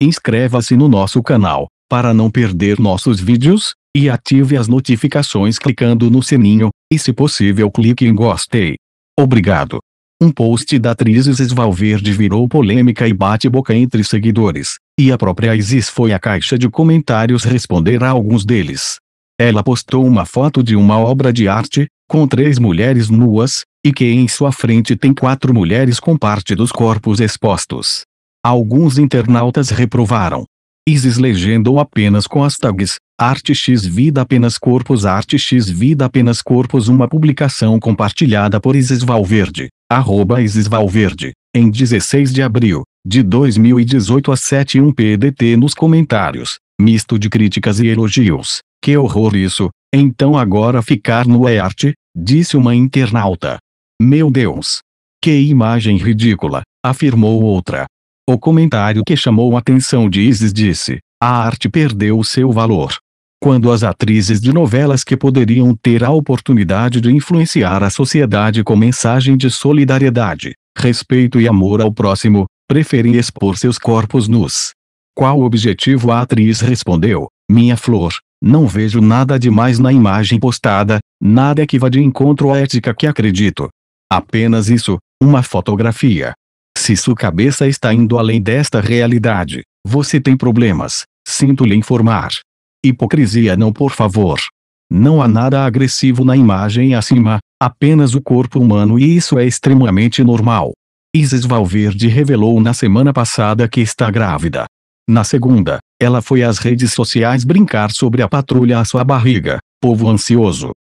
Inscreva-se no nosso canal, para não perder nossos vídeos, e ative as notificações clicando no sininho, e se possível clique em gostei. Obrigado. Um post da atriz Isis Valverde virou polêmica e bate-boca entre seguidores, e a própria Isis foi à caixa de comentários responder a alguns deles. Ela postou uma foto de uma obra de arte, com três mulheres nuas, e que em sua frente tem quatro mulheres com parte dos corpos expostos. Alguns internautas reprovaram. Isis legendou apenas com as tags, Arte X Vida apenas Corpos Arte X Vida apenas Corpos Uma publicação compartilhada por Isis Valverde, arroba Isis Valverde, em 16 de abril, de 2018 a 71 PDT nos comentários, misto de críticas e elogios. Que horror isso, então agora ficar no é arte, disse uma internauta. Meu Deus! Que imagem ridícula, afirmou outra. O comentário que chamou a atenção de Isis disse: a arte perdeu seu valor. Quando as atrizes de novelas que poderiam ter a oportunidade de influenciar a sociedade com mensagem de solidariedade, respeito e amor ao próximo, preferem expor seus corpos nus. Qual objetivo a atriz respondeu? Minha flor, não vejo nada demais na imagem postada, nada que vá de encontro à ética que acredito. Apenas isso, uma fotografia, se sua cabeça está indo além desta realidade, você tem problemas, sinto lhe informar. Hipocrisia não, por favor. Não há nada agressivo na imagem acima, apenas o corpo humano e isso é extremamente normal. Isis Valverde revelou na semana passada que está grávida. Na segunda, ela foi às redes sociais brincar sobre a patrulha à sua barriga, povo ansioso.